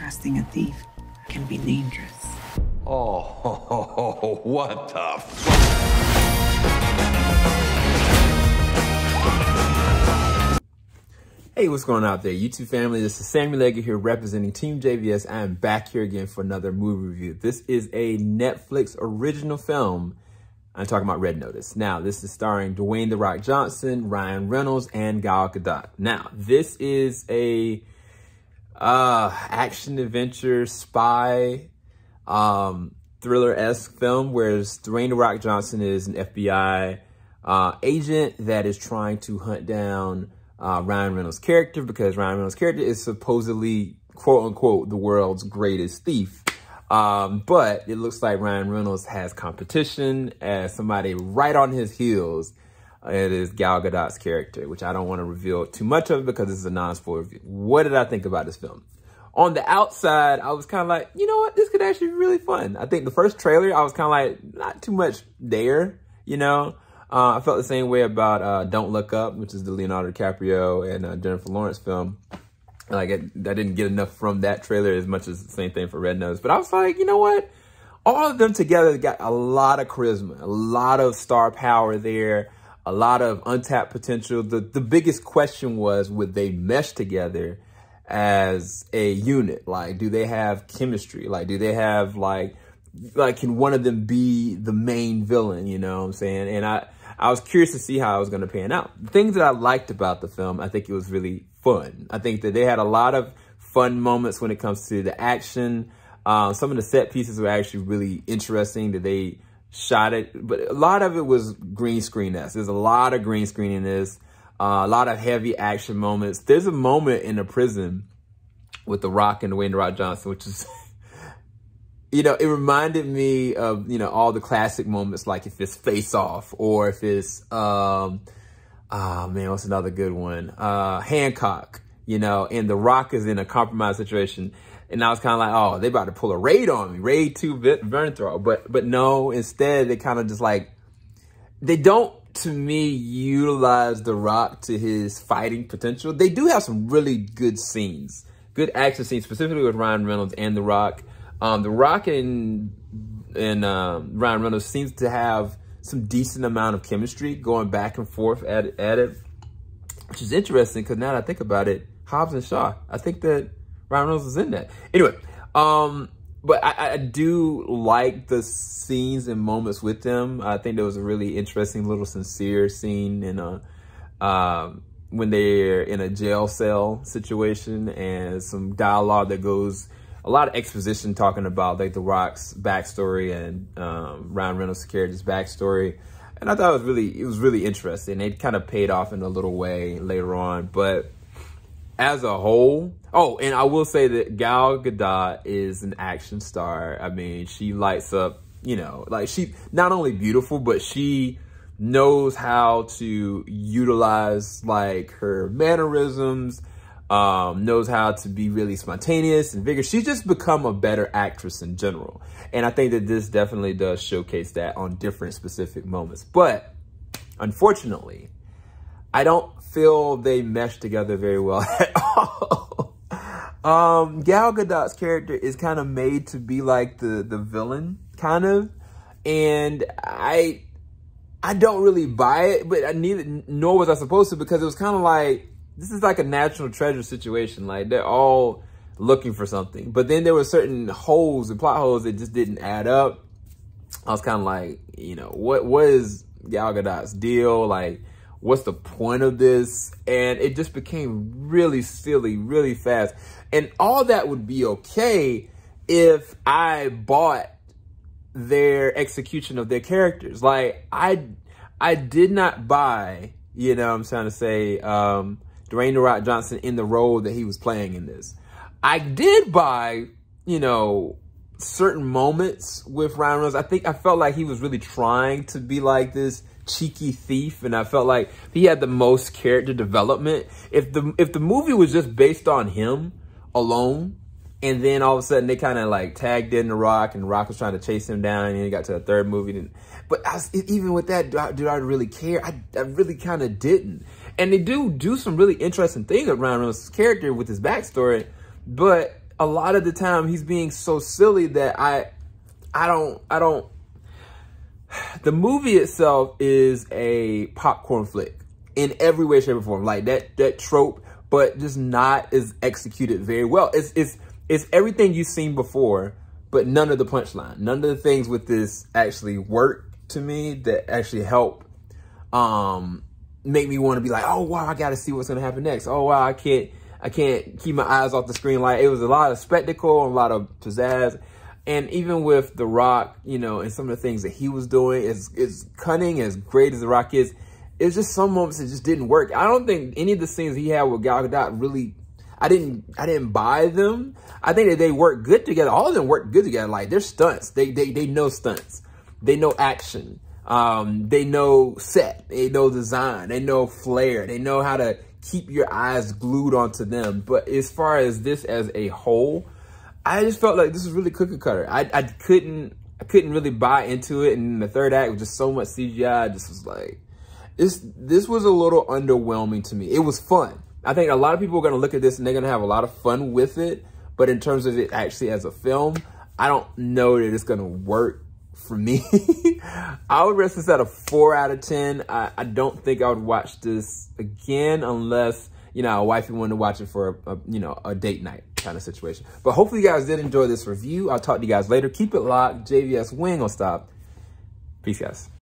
trusting a thief can be dangerous. Oh, ho, ho, ho, what the Hey, what's going on out there, YouTube family? This is Samuel Leggett here representing Team JVS. I am back here again for another movie review. This is a Netflix original film. I'm talking about Red Notice. Now, this is starring Dwayne The Rock Johnson, Ryan Reynolds, and Gal Gadot. Now, this is a uh, action adventure spy um, thriller-esque film where Dwayne The Rock Johnson is an FBI uh, agent that is trying to hunt down uh, Ryan Reynolds' character because Ryan Reynolds' character is supposedly, quote unquote, the world's greatest thief. Um, but it looks like Ryan Reynolds has competition as somebody right on his heels it is Gal Gadot's character, which I don't want to reveal too much of because this is a non-spoiler review. What did I think about this film? On the outside, I was kind of like, you know what? This could actually be really fun. I think the first trailer, I was kind of like, not too much there, you know? Uh, I felt the same way about uh, Don't Look Up, which is the Leonardo DiCaprio and uh, Jennifer Lawrence film. Like, I, I didn't get enough from that trailer as much as the same thing for Red Nose. But I was like, you know what? All of them together got a lot of charisma, a lot of star power there a lot of untapped potential. The, the biggest question was, would they mesh together as a unit? Like, do they have chemistry? Like, do they have like, like, can one of them be the main villain? You know what I'm saying? And I, I was curious to see how it was going to pan out. The things that I liked about the film, I think it was really fun. I think that they had a lot of fun moments when it comes to the action. Uh, some of the set pieces were actually really interesting that they, shot it. But a lot of it was green screen esque. There's a lot of green screen in this, uh, a lot of heavy action moments. There's a moment in the prison with The Rock and Dwayne The Rock Johnson, which is, you know, it reminded me of, you know, all the classic moments, like if it's Face Off or if it's, um, oh man, what's another good one? Uh, Hancock, you know, and The Rock is in a compromised situation and I was kind of like, oh, they about to pull a raid on me, raid two Vernthro. But but no, instead they kind of just like they don't to me utilize The Rock to his fighting potential. They do have some really good scenes, good action scenes, specifically with Ryan Reynolds and The Rock. Um, the Rock and and um, Ryan Reynolds seems to have some decent amount of chemistry going back and forth at, at it, which is interesting because now that I think about it, Hobbs and Shaw, I think that Ryan Reynolds is in that. Anyway, um, but I, I, do like the scenes and moments with them. I think there was a really interesting little sincere scene in a um, when they're in a jail cell situation and some dialogue that goes a lot of exposition talking about like the Rock's backstory and um, Ryan Reynolds' character's backstory. And I thought it was really it was really interesting. It kind of paid off in a little way later on, but as a whole. Oh, and I will say that Gal Gadot is an action star. I mean, she lights up, you know, like she not only beautiful, but she knows how to utilize like her mannerisms, um, knows how to be really spontaneous and vigorous. She's just become a better actress in general. And I think that this definitely does showcase that on different specific moments. But unfortunately, I don't feel they mesh together very well at all. um, Gal Gadot's character is kind of made to be like the, the villain, kind of. And I I don't really buy it, but I neither, nor was I supposed to because it was kind of like, this is like a national treasure situation. Like they're all looking for something. But then there were certain holes and plot holes that just didn't add up. I was kind of like, you know, what, what is Gal Gadot's deal? Like, what's the point of this? And it just became really silly, really fast. And all that would be okay if I bought their execution of their characters. Like I, I did not buy, you know I'm trying to say, um, Dwayne The Rock Johnson in the role that he was playing in this. I did buy, you know, certain moments with Ryan Reynolds. I think I felt like he was really trying to be like this cheeky thief and I felt like he had the most character development. If the if the movie was just based on him alone and then all of a sudden they kind of like tagged in The Rock and the Rock was trying to chase him down and then he got to the third movie. And, but I, even with that, did I, I really care? I, I really kind of didn't. And they do do some really interesting things around his character with his backstory, but a lot of the time he's being so silly that I I don't I don't the movie itself is a popcorn flick in every way, shape, or form. Like that that trope, but just not is executed very well. It's it's it's everything you've seen before, but none of the punchline. None of the things with this actually work to me that actually help um make me want to be like, oh wow, I gotta see what's gonna happen next. Oh wow, I can't I can't keep my eyes off the screen. Like it was a lot of spectacle and a lot of pizzazz. And even with The Rock, you know, and some of the things that he was doing, as, as cunning, as great as The Rock is, it's just some moments that just didn't work. I don't think any of the scenes he had with Gal Gadot really, I didn't, I didn't buy them. I think that they work good together. All of them work good together. Like they're stunts. They, they, they know stunts. They know action. Um, they know set. They know design. They know flair. They know how to keep your eyes glued onto them. But as far as this as a whole, I just felt like this was really cookie cutter. I, I couldn't I couldn't really buy into it. And the third act was just so much CGI. This was like, this, this was a little underwhelming to me. It was fun. I think a lot of people are going to look at this and they're going to have a lot of fun with it. But in terms of it actually as a film, I don't know that it's going to work for me. I would rest this at a four out of 10. I, I don't think I would watch this again unless, you know, a wifey wanted to watch it for, a, a you know, a date night kind of situation. But hopefully you guys did enjoy this review. I'll talk to you guys later. Keep it locked. JVS Wing will stop. Peace, guys.